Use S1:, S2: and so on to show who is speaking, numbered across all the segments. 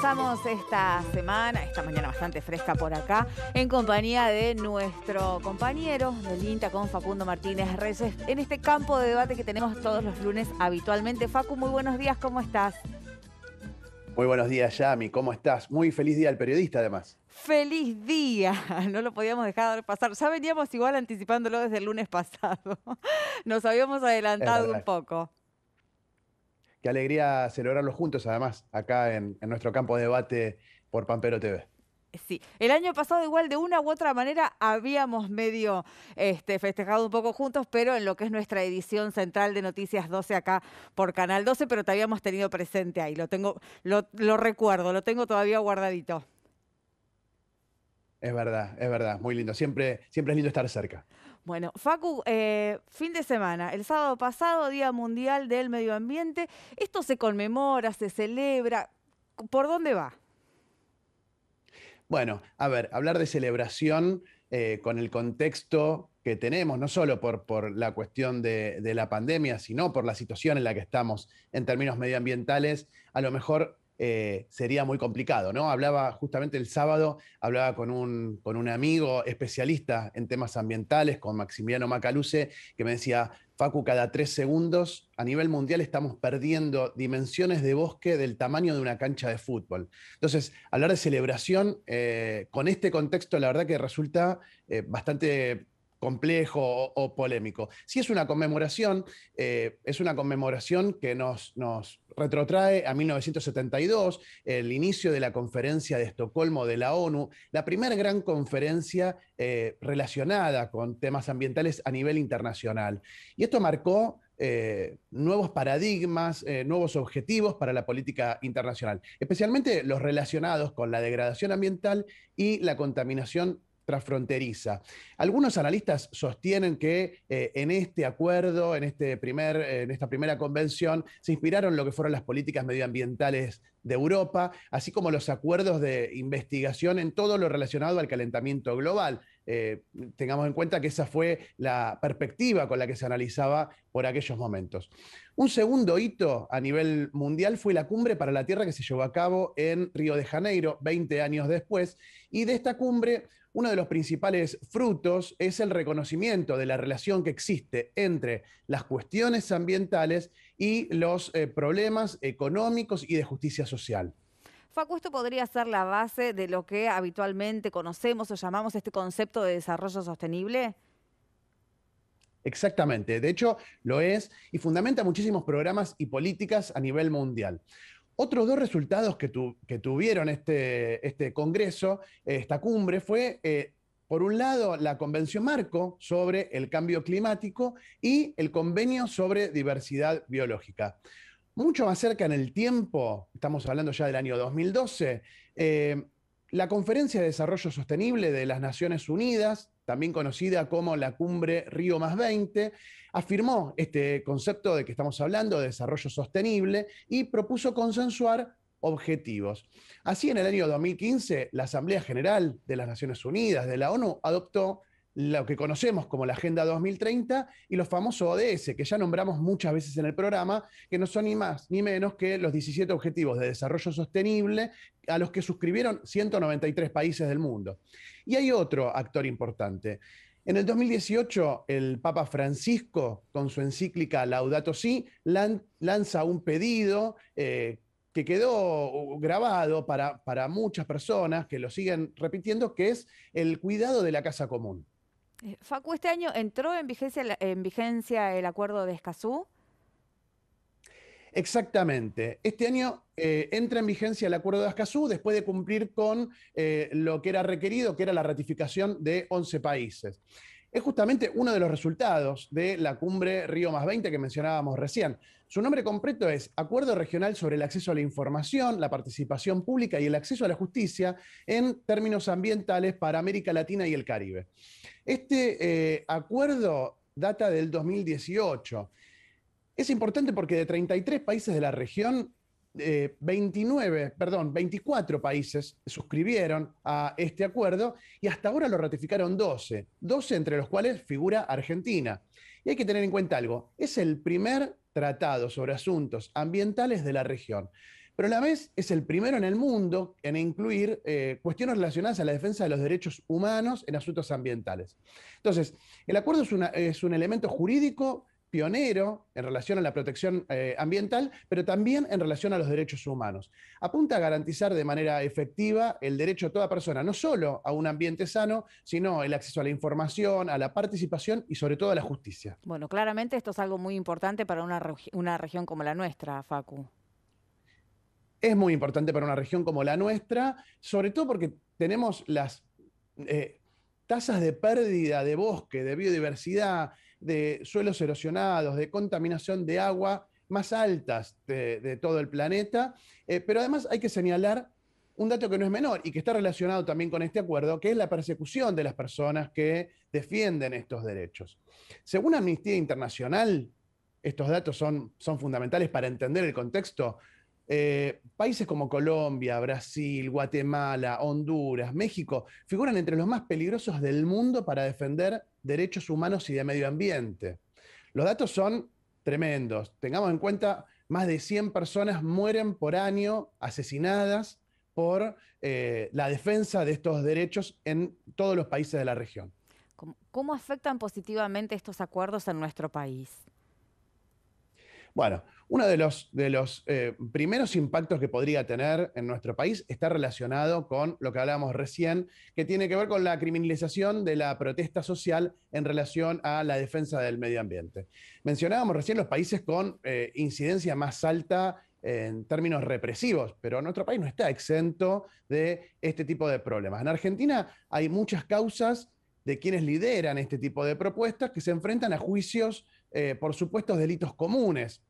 S1: Comenzamos esta semana, esta mañana bastante fresca por acá, en compañía de nuestro compañero del INTA con Facundo Martínez Reyes, en este campo de debate que tenemos todos los lunes habitualmente. Facu, muy buenos días, ¿cómo estás?
S2: Muy buenos días, Yami, ¿cómo estás? Muy feliz día al periodista, además.
S1: Feliz día, no lo podíamos dejar pasar. Ya veníamos igual anticipándolo desde el lunes pasado. Nos habíamos adelantado un poco.
S2: Qué alegría celebrarlo juntos, además, acá en, nuestro campo de debate por Pampero TV.
S1: Sí, el año pasado igual de una u otra manera habíamos medio este, festejado un poco juntos, pero en lo que es nuestra edición central de Noticias 12 acá por Canal 12, pero te habíamos tenido presente ahí, lo tengo, recuerdo, lo tengo todavía guardadito.
S2: Es verdad, es verdad, muy lindo, siempre, siempre es lindo estar cerca.
S1: Bueno, Facu, eh, fin de semana, el sábado pasado, Día Mundial del Medio Ambiente. Esto se conmemora, se celebra. ¿Por dónde va?
S2: Bueno, a ver, hablar de celebración eh, con el contexto que tenemos, no solo por, por la cuestión de, la pandemia, sino por la situación en la que estamos en términos medioambientales, a lo mejor eh, sería muy complicado, ¿no? Hablaba justamente el sábado, hablaba con un, con un amigo especialista en temas ambientales, con Maximiliano Macaluce, que me decía, Facu, cada tres segundos a nivel mundial estamos perdiendo dimensiones de bosque del tamaño de una cancha de fútbol. Entonces, hablar de celebración eh, con este contexto, la verdad que resulta eh, bastante complejo o, polémico. Si es una conmemoración, eh, es una conmemoración que nos, nos, retrotrae a 1972, el inicio de la conferencia de Estocolmo de la ONU, la primera gran conferencia eh, relacionada con temas ambientales a nivel internacional. Y esto marcó eh, nuevos paradigmas, nuevos objetivos para la política internacional, especialmente los relacionados con la degradación ambiental y la contaminación transfronteriza. Algunos analistas sostienen que eh, en este acuerdo, en, este primer, en esta primera convención, se inspiraron lo que fueron las políticas medioambientales de Europa, así como los acuerdos de investigación en todo lo relacionado al calentamiento global. Eh, tengamos en cuenta que esa fue la perspectiva con la que se analizaba por aquellos momentos. Un segundo hito a nivel mundial fue la cumbre para la Tierra que se llevó a cabo en Río de Janeiro 20 años después, y de esta cumbre uno de los principales frutos es el reconocimiento de la relación que existe entre las cuestiones ambientales y los eh, problemas económicos y de justicia social.
S1: Facu, esto podría ser la base de lo que habitualmente conocemos o llamamos este concepto de desarrollo sostenible.
S2: Exactamente, de hecho lo es y fundamenta muchísimos programas y políticas a nivel mundial. Otros dos resultados que, tuvieron este, este Congreso, eh, esta cumbre, fue, eh, por un lado, la Convención Marco sobre el Cambio Climático y el Convenio sobre Diversidad Biológica. Mucho más cerca en el tiempo, estamos hablando ya del año 2012, eh, la Conferencia de Desarrollo Sostenible de las Naciones Unidas también conocida como la cumbre Río más 20, afirmó este concepto de que estamos hablando de desarrollo sostenible y propuso consensuar objetivos. Así, en el año 2015, la Asamblea General de las Naciones Unidas de la ONU adoptó lo que conocemos como la Agenda 2030 y los famosos ODS, que ya nombramos muchas veces en el programa, que no son ni más ni menos que los 17 Objetivos de Desarrollo Sostenible a los que suscribieron 193 países del mundo. Y hay otro actor importante. En el 2018, el Papa Francisco, con su encíclica Laudato Si, lanza un pedido eh, que quedó uh, grabado para, para muchas personas que lo siguen repitiendo, que es el cuidado de la casa común.
S1: Eh, Facu, este año entró en vigencia, el acuerdo de Escazú.
S2: Exactamente. Este año eh, entra en vigencia el acuerdo de Escazú después de cumplir con eh, lo que era requerido, que era la ratificación de 11 países. Es justamente uno de los resultados de la cumbre Río más 20 que mencionábamos recién. Su nombre completo es Acuerdo Regional sobre el Acceso a la Información, la Participación Pública y el Acceso a la Justicia en términos ambientales para América Latina y el Caribe. Este eh, acuerdo data del 2018. Es importante porque de 33 países de la región, 29, eh, perdón, 24 países suscribieron a este acuerdo y hasta ahora lo ratificaron 12, 12 entre los cuales figura Argentina. Y hay que tener en cuenta algo, es el primer tratados sobre asuntos ambientales de la región. Pero a la vez es el primero en el mundo en incluir eh, cuestiones relacionadas a la defensa de los derechos humanos en asuntos ambientales. Entonces, el acuerdo es un elemento jurídico pionero en relación a la protección eh, ambiental, pero también en relación a los derechos humanos. Apunta a garantizar de manera efectiva el derecho a toda persona, no solo a un ambiente sano, sino el acceso a la información, a la participación y sobre todo a la justicia.
S1: Bueno, claramente esto es algo muy importante para una, una región como la nuestra, Facu.
S2: Es muy importante para una región como la nuestra, sobre todo porque tenemos las eh, tasas de pérdida de bosque, de biodiversidad, de suelos erosionados, de contaminación de agua más altas de, todo el planeta. Eh, pero además hay que señalar un dato que no es menor y que está relacionado también con este acuerdo, que es la persecución de las personas que defienden estos derechos. Según Amnistía Internacional, estos datos son, son fundamentales para entender el contexto eh, países como Colombia, Brasil, Guatemala, Honduras, México, figuran entre los más peligrosos del mundo para defender derechos humanos y de medio ambiente. Los datos son tremendos. Tengamos en cuenta, más de 100 personas mueren por año asesinadas por eh, la defensa de estos derechos en todos los países de la región.
S1: cómo afectan positivamente estos acuerdos en nuestro país?
S2: Bueno, uno de los, eh, primeros impactos que podría tener en nuestro país está relacionado con lo que hablábamos recién, que tiene que ver con la criminalización de la protesta social en relación a la defensa del medio ambiente. Mencionábamos recién los países con eh, incidencia más alta en términos represivos, pero nuestro país no está exento de este tipo de problemas. En Argentina hay muchas causas de quienes lideran este tipo de propuestas que se enfrentan a juicios eh, por supuestos delitos comunes.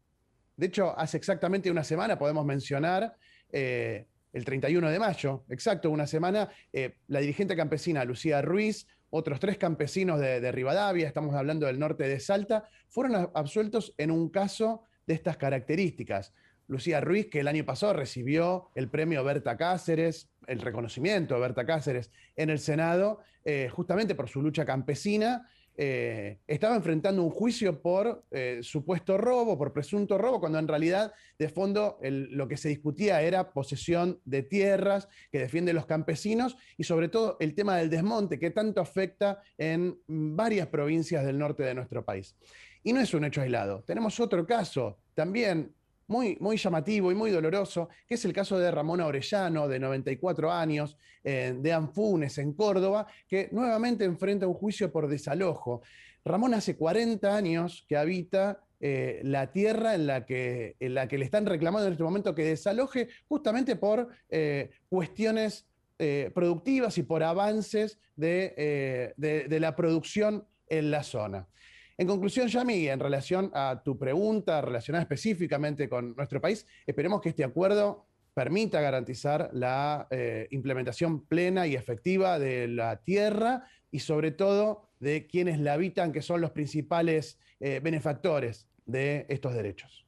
S2: De hecho, hace exactamente una semana podemos mencionar eh, el 31 de mayo, exacto, una semana, eh, la dirigente campesina Lucía Ruiz, otros tres campesinos de, Rivadavia, estamos hablando del norte de Salta, fueron absueltos en un caso de estas características. Lucía Ruiz, que el año pasado recibió el premio Berta Cáceres, el reconocimiento de Berta Cáceres en el Senado, eh, justamente por su lucha campesina. Eh, estaba enfrentando un juicio por eh, supuesto robo, por presunto robo, cuando en realidad de fondo lo que se discutía era posesión de tierras que defienden los campesinos y sobre todo el tema del desmonte que tanto afecta en varias provincias del norte de nuestro país. Y no es un hecho aislado. Tenemos otro caso también muy, llamativo y muy doloroso, que es el caso de Ramón Orellano, de 94 años, eh, de Anfunes, en Córdoba, que nuevamente enfrenta un juicio por desalojo. Ramón hace 40 años que habita eh, la tierra en la, que, la, que, le están reclamando en este momento que desaloje justamente por eh, cuestiones productivas y por avances de la producción en la zona. En conclusión, Yami, en relación a tu pregunta relacionada específicamente con nuestro país, esperemos que este acuerdo permita garantizar la eh, implementación plena y efectiva de la tierra y sobre todo de quienes la habitan, que son los principales eh, benefactores de estos derechos.